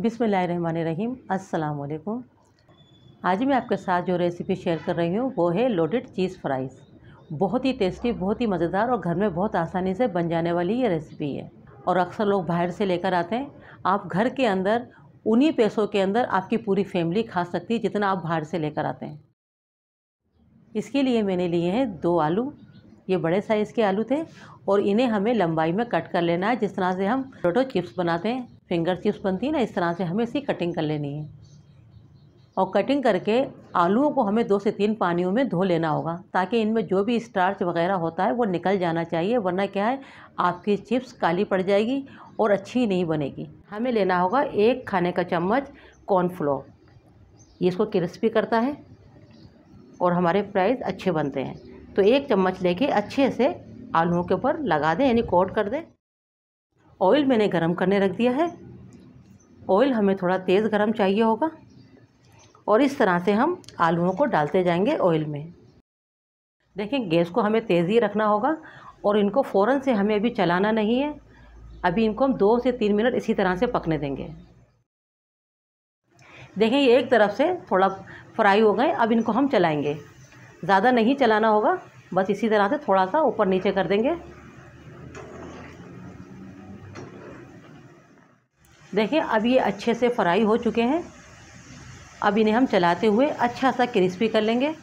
बिसमीम अस्सलाम आज मैं आपके साथ जो रेसिपी शेयर कर रही हूँ वो है लोडेड चीज़ फ्राइज़ बहुत ही टेस्टी बहुत ही मज़ेदार और घर में बहुत आसानी से बन जाने वाली ये रेसिपी है और अक्सर लोग बाहर से लेकर आते हैं आप घर के अंदर उन्हीं पैसों के अंदर आपकी पूरी फैमिली खा सकती है जितना आप बाहर से लेकर आते हैं इसके लिए मैंने लिए हैं दो आलू ये बड़े साइज़ के आलू थे और इन्हें हमें लंबाई में कट कर लेना है जिस तरह से हम पोटो चिप्स बनाते हैं फिंगर चिप्स बनती है ना इस तरह से हमें इसी कटिंग कर लेनी है और कटिंग करके आलूओं को हमें दो से तीन पानियों में धो लेना होगा ताकि इनमें जो भी स्टार्च वगैरह होता है वो निकल जाना चाहिए वरना क्या है आपकी चिप्स काली पड़ जाएगी और अच्छी नहीं बनेगी हमें लेना होगा एक खाने का चम्मच कॉर्नफ्लोर ये इसको क्रिस्पी करता है और हमारे फ्राइज अच्छे बनते हैं तो एक चम्मच लेके अच्छे से आलूओं के ऊपर लगा दें यानी कोट कर दें ऑयल मैंने गरम करने रख दिया है ऑयल हमें थोड़ा तेज़ गरम चाहिए होगा और इस तरह से हम आलूओं को डालते जाएंगे ऑयल में देखें गैस को हमें तेज़ ही रखना होगा और इनको फ़ौर से हमें अभी चलाना नहीं है अभी इनको हम दो से तीन मिनट इसी तरह से पकने देंगे देखें ये एक तरफ से थोड़ा फ्राई हो गए अब इनको हम चलाएंगे ज़्यादा नहीं चलाना होगा बस इसी तरह से थोड़ा सा ऊपर नीचे कर देंगे देखें अब ये अच्छे से फ्राई हो चुके हैं अब इन्हें हम चलाते हुए अच्छा सा क्रिस्पी कर लेंगे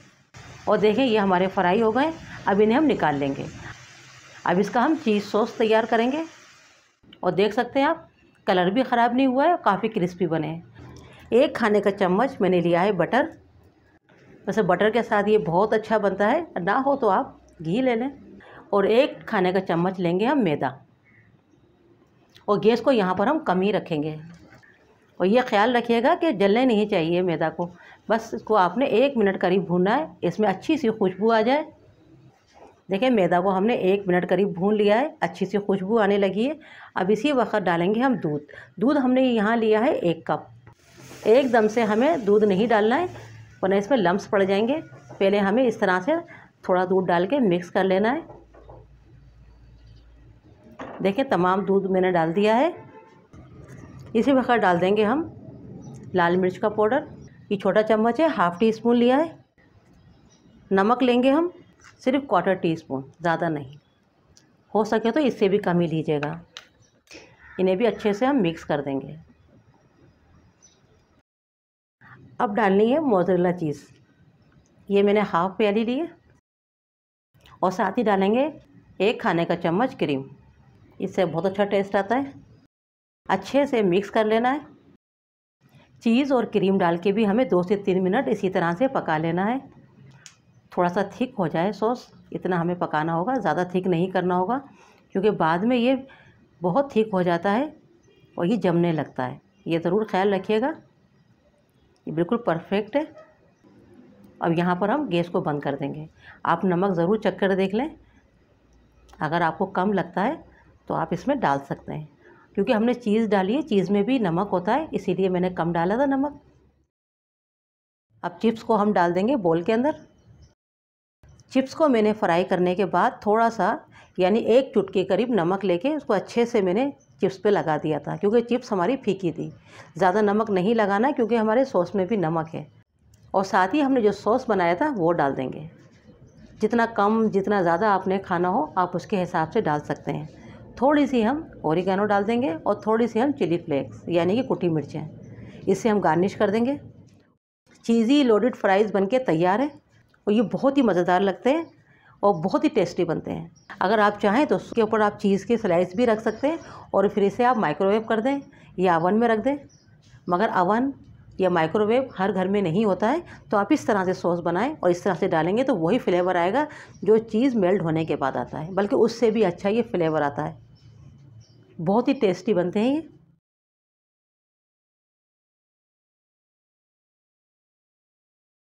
और देखें ये हमारे फ्राई हो गए अब इन्हें हम निकाल लेंगे अब इसका हम चीज़ सॉस तैयार करेंगे और देख सकते हैं आप कलर भी ख़राब नहीं हुआ है और काफ़ी क्रिस्पी बने हैं एक खाने का चम्मच मैंने लिया है बटर वैसे बटर के साथ ये बहुत अच्छा बनता है ना हो तो आप घी ले लें और एक खाने का चम्मच लेंगे हम मैदा और गैस को यहाँ पर हम कम ही रखेंगे और ये ख्याल रखिएगा कि जलने नहीं चाहिए मैदा को बस इसको आपने एक मिनट करीब भूनना है इसमें अच्छी सी खुशबू आ जाए देखिए मैदा को हमने एक मिनट करीब भून लिया है अच्छी सी खुशबू आने लगी है अब इसी वक्त डालेंगे हम दूध दूध हमने यहाँ लिया है एक कप एकदम से हमें दूध नहीं डालना है वरना इसमें लम्ब पड़ जाएंगे पहले हमें इस तरह से थोड़ा दूध डाल के मिक्स कर लेना है देखें तमाम दूध मैंने डाल दिया है इसी वक्त डाल देंगे हम लाल मिर्च का पाउडर ये छोटा चम्मच है हाफ़ टी स्पून लिया है नमक लेंगे हम सिर्फ क्वार्टर टी स्पून ज़्यादा नहीं हो सके तो इससे भी कम ही लीजिएगा इन्हें भी अच्छे से हम मिक्स कर देंगे अब डालनी है मोजरेला चीज़ ये मैंने हाफ़ प्याली ली है और साथ ही डालेंगे एक खाने का चम्मच क्रीम इससे बहुत अच्छा टेस्ट आता है अच्छे से मिक्स कर लेना है चीज़ और क्रीम डाल के भी हमें दो से तीन मिनट इसी तरह से पका लेना है थोड़ा सा थिक हो जाए सॉस इतना हमें पकाना होगा ज़्यादा थिक नहीं करना होगा क्योंकि बाद में ये बहुत थिक हो जाता है और ये जमने लगता है ये ज़रूर ख्याल रखिएगा ये बिल्कुल परफेक्ट है अब यहाँ पर हम गैस को बंद कर देंगे आप नमक ज़रूर चक कर देख लें अगर आपको कम लगता है तो आप इसमें डाल सकते हैं क्योंकि हमने चीज़ डाली है चीज़ में भी नमक होता है इसीलिए मैंने कम डाला था नमक अब चिप्स को हम डाल देंगे बोल के अंदर चिप्स को मैंने फ्राई करने के बाद थोड़ा सा यानी एक चुटकी करीब नमक लेके उसको अच्छे से मैंने चिप्स पे लगा दिया था क्योंकि चिप्स हमारी फीकी थी ज़्यादा नमक नहीं लगाना क्योंकि हमारे सॉस में भी नमक है और साथ ही हमने जो सॉस बनाया था वो डाल देंगे जितना कम जितना ज़्यादा आपने खाना हो आप उसके हिसाब से डाल सकते हैं थोड़ी सी हम ओरिगेनो डाल देंगे और थोड़ी सी हम चिली फ्लेक्स यानी कि कुटी मिर्चें इसे हम गार्निश कर देंगे चीज़ी लोडेड फ्राइज़ बनके तैयार है और ये बहुत ही मज़ेदार लगते हैं और बहुत ही टेस्टी बनते हैं अगर आप चाहें तो उसके ऊपर आप चीज़ के स्लाइस भी रख सकते हैं और फिर इसे आप माइक्रोवेव कर दें या अवन में रख दें मगर अवन या माइक्रोवेव हर घर में नहीं होता है तो आप इस तरह से सॉस बनाएं और इस तरह से डालेंगे तो वही फ्लेवर आएगा जो चीज़ मेल्ट होने के बाद आता है बल्कि उससे भी अच्छा ये फ्लेवर आता है बहुत ही टेस्टी बनते हैं ये